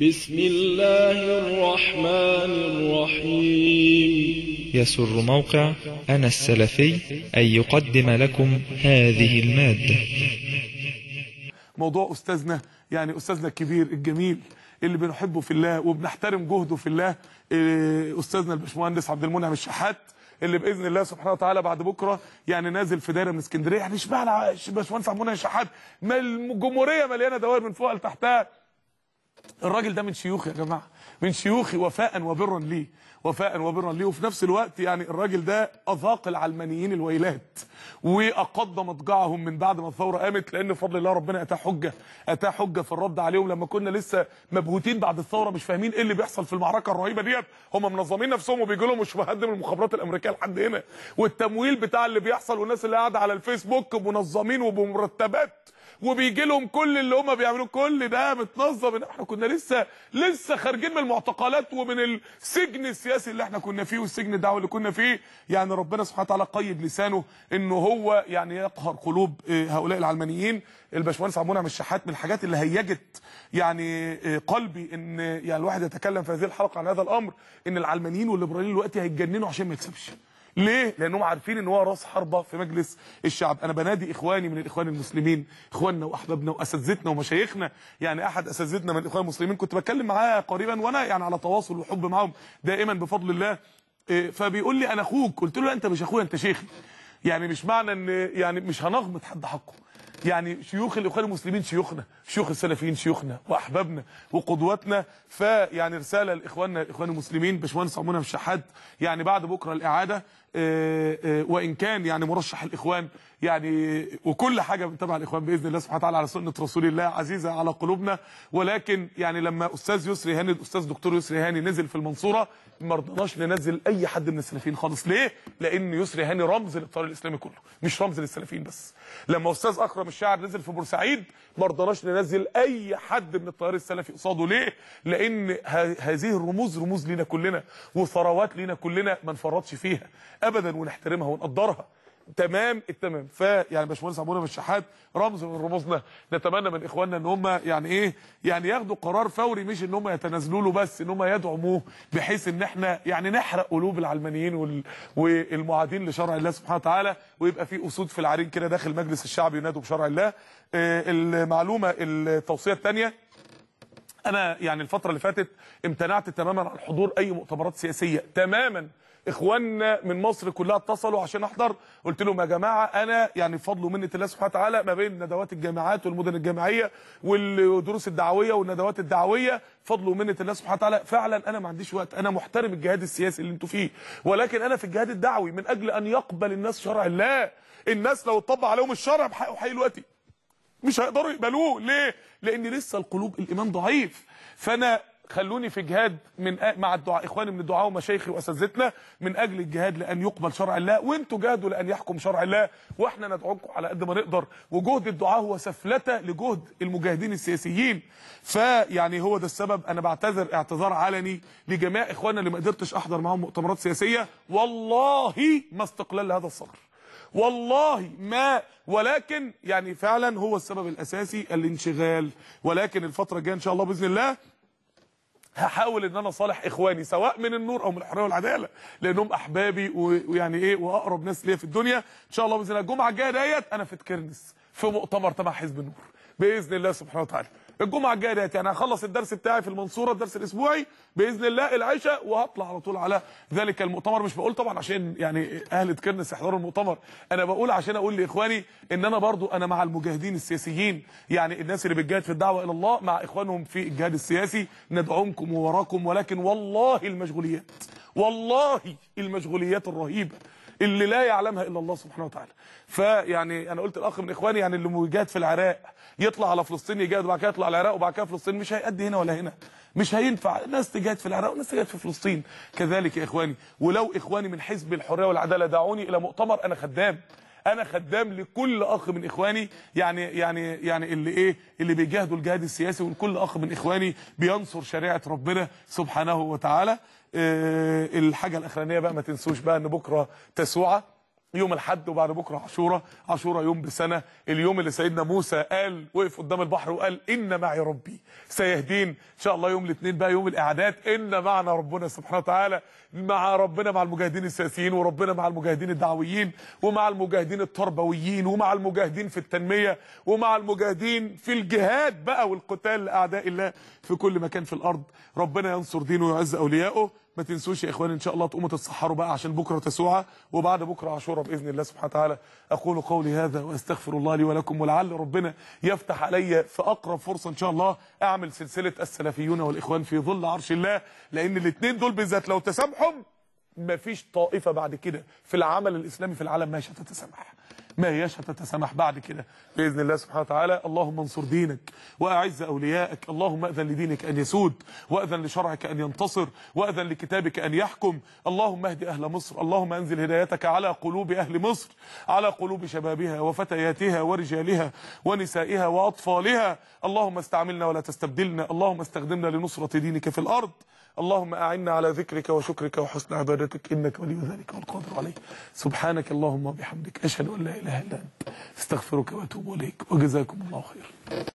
بسم الله الرحمن الرحيم يسر موقع أنا السلفي أن يقدم لكم هذه المادة موضوع أستاذنا يعني أستاذنا الكبير الجميل اللي بنحبه في الله وبنحترم جهده في الله آه، أستاذنا البشمهندس عبد المنعم الشحات اللي باذن الله سبحانه وتعالى بعد بكره يعني نازل في دايره من اسكندريه يعني اشمعنى باشمهندس عبد المنعم الشحات ما الجمهوريه مليانه دوائر من فوق لتحتها الراجل ده من شيوخي يا جماعه من شيوخي وفاء وبرا ليه وفاء وبرا ليه وفي نفس الوقت يعني الراجل ده اذاق العلمانيين الويلات واقض مضجعهم من بعد ما الثوره قامت لان بفضل الله ربنا اتاه حجه اتاه حجه في الرد عليهم لما كنا لسه مبهوتين بعد الثوره مش فاهمين ايه اللي بيحصل في المعركه الرهيبه ديت هم منظمين نفسهم وبيجي لهم الشبهات دي من المخابرات الامريكيه لحد هنا والتمويل بتاع اللي بيحصل والناس اللي قاعده على الفيسبوك منظمين وبمرتبات وبيجي لهم كل اللي هم بيعملوه كل ده متنظم احنا كنا لسه لسه خارجين من المعتقلات ومن السجن السياسي اللي احنا كنا فيه والسجن الدعوي اللي كنا فيه يعني ربنا سبحانه وتعالى قيد لسانه ان هو يعني يقهر قلوب آه، هؤلاء العلمانيين الباشمهندس عبد المنعم الشحات من الحاجات اللي هيجت يعني آه، قلبي ان يعني الواحد يتكلم في هذه الحلقه عن هذا الامر ان العلمانيين والليبراليين دلوقتي هيتجننوا عشان ما يكسبش ليه لانهم عارفين ان هو راس حربه في مجلس الشعب انا بنادي اخواني من الاخوان المسلمين اخواننا واحبابنا واساتذتنا ومشايخنا يعني احد اساتذتنا من الاخوان المسلمين كنت بتكلم معاه قريبا وانا يعني على تواصل وحب معاهم دائما بفضل الله إيه، فبيقول لي انا اخوك قلت له لا انت مش اخويا انت شيخي يعني مش معنى ان يعني مش هنغمط حد حقه يعني شيوخ الاخوان المسلمين شيوخنا شيوخ السلفيين شيوخنا واحبابنا وقدوتنا فيعني رساله لاخواننا الاخوان المسلمين باشمهندس عمونه الشحات يعني بعد بكره الاعاده آه، آه، وان كان يعني مرشح الاخوان يعني وكل حاجه تبع الاخوان باذن الله سبحانه وتعالى على سنه رسول الله عزيزه على قلوبنا ولكن يعني لما استاذ يسري هاني الاستاذ دكتور يسري هاني نزل في المنصوره ما رضناش ننزل اي حد من السلفيين خالص ليه لان يسري هاني رمز للتيار الاسلامي كله مش رمز للسلفيين بس لما استاذ اكرم الشاعر نزل في بورسعيد ما رضناش ننزل اي حد من التيار السلفي قصاده ليه لان هذه الرموز رموز لينا كلنا وثروات لينا كلنا ما نفرطش فيها ابدا ونحترمها ونقدرها تمام التمام فيعني باشمهندس عبد بن الشحات رمز من رموزنا نتمنى من اخواننا ان هم يعني ايه يعني ياخدوا قرار فوري مش ان هم يتنازلوا له بس ان هم يدعموه بحيث ان احنا يعني نحرق قلوب العلمانيين وال... والمعادين لشرع الله سبحانه وتعالى ويبقى في اسود في العرين كده داخل مجلس الشعب ينادوا بشرع الله آه، المعلومه التوصيه الثانيه انا يعني الفتره اللي فاتت امتنعت تماما عن حضور اي مؤتمرات سياسيه تماما اخواننا من مصر كلها اتصلوا عشان احضر قلت لهم يا جماعه انا يعني بفضل ومنه الله سبحانه وتعالى ما بين ندوات الجامعات والمدن الجامعيه والدروس الدعويه والندوات الدعويه فضلوا ومنه الله سبحانه وتعالى فعلا انا ما عنديش وقت انا محترم الجهاد السياسي اللي انتوا فيه ولكن انا في الجهاد الدعوي من اجل ان يقبل الناس شرع الله الناس لو طبق عليهم الشرع حي دلوقتي مش هيقدروا يقبلوه ليه لان لسه القلوب الايمان ضعيف فانا خلوني في جهاد من مع الدعاء اخواني من الدعاء ومشايخي واساتذتنا من اجل الجهاد لان يقبل شرع الله وانتم جاهدوا لان يحكم شرع الله واحنا ندعوكم على قد ما نقدر وجهد الدعاء هو سفلته لجهد المجاهدين السياسيين فيعني هو ده السبب انا بعتذر اعتذار علني لجميع اخواننا اللي ما قدرتش احضر معاهم مؤتمرات سياسيه والله ما استقلال هذا الصقر والله ما ولكن يعني فعلا هو السبب الاساسي الانشغال ولكن الفتره الجايه ان شاء الله باذن الله هحاول ان انا صالح اخواني سواء من النور او من الحريه والعداله لانهم احبابي ويعني ايه واقرب ناس ليا في الدنيا ان شاء الله باذن الله الجمعه الجايه ديت انا في تكرنس في مؤتمر تبع حزب النور باذن الله سبحانه وتعالى الجمعه الجايه ديت يعني هخلص الدرس بتاعي في المنصوره الدرس الاسبوعي باذن الله العشاء وهطلع على طول على ذلك المؤتمر مش بقول طبعا عشان يعني اهل تكنس يحضروا المؤتمر انا بقول عشان اقول لاخواني ان انا برضو انا مع المجاهدين السياسيين يعني الناس اللي بتجاهد في الدعوه الى الله مع اخوانهم في الجهاد السياسي ندعمكم ووراكم ولكن والله المشغوليات والله المشغوليات الرهيبه اللي لا يعلمها الا الله سبحانه وتعالى فيعني انا قلت الاخ من اخواني يعني اللي مجاهد في العراق يطلع على فلسطين يجاهد وبعد كده يطلع على العراق وبعد كده فلسطين مش هيأدي هنا ولا هنا مش هينفع ناس تجاهد في العراق وناس تجاهد في فلسطين كذلك يا اخواني ولو اخواني من حزب الحريه والعداله دعوني الى مؤتمر انا خدام انا خدام لكل اخ من اخواني يعني يعني يعني اللي ايه اللي بيجاهدوا الجهاد السياسي ولكل اخ من اخواني بينصر شريعه ربنا سبحانه وتعالى آه، الحاجه الاخرانيه بقى ما تنسوش بقى ان بكره تسوعه يوم الحد وبعد بكره عاشوراء عاشوراء يوم بسنه اليوم اللي سيدنا موسى قال وقف قدام البحر وقال ان معي ربي سيهدين ان شاء الله يوم الاثنين بقى يوم الاعداد ان معنا ربنا سبحانه وتعالى مع ربنا مع المجاهدين السياسيين وربنا مع المجاهدين الدعويين ومع المجاهدين التربويين ومع المجاهدين في التنميه ومع المجاهدين في الجهاد بقى والقتال لاعداء الله في كل مكان في الارض ربنا ينصر دينه ويعز اوليائه ما تنسوش يا اخواني ان شاء الله تقوموا تتسحروا بقى عشان بكره تسوعه وبعد بكره عاشوراء باذن الله سبحانه وتعالى اقول قولي هذا واستغفر الله لي ولكم ولعل ربنا يفتح علي في اقرب فرصه ان شاء الله اعمل سلسله السلفيون والاخوان في ظل عرش الله لان الاثنين دول بالذات لو تسامحوا مفيش طائفه بعد كده في العمل الاسلامي في العالم مش هتتسامح ما هياش هتتسامح بعد كده بإذن الله سبحانه وتعالى اللهم انصر دينك وأعز أوليائك اللهم أذن لدينك أن يسود وأذن لشرعك أن ينتصر وأذن لكتابك أن يحكم اللهم اهد أهل مصر اللهم أنزل هدايتك على قلوب أهل مصر على قلوب شبابها وفتياتها ورجالها ونسائها وأطفالها اللهم استعملنا ولا تستبدلنا اللهم استخدمنا لنصرة دينك في الأرض اللهم أعنا على ذكرك وشكرك وحسن عبادتك إنك ولي ذلك والقادر عليه سبحانك اللهم وبحمدك أشهد أن لا إله إله إلا أنت استغفرك وأتوب إليك وجزاكم الله خير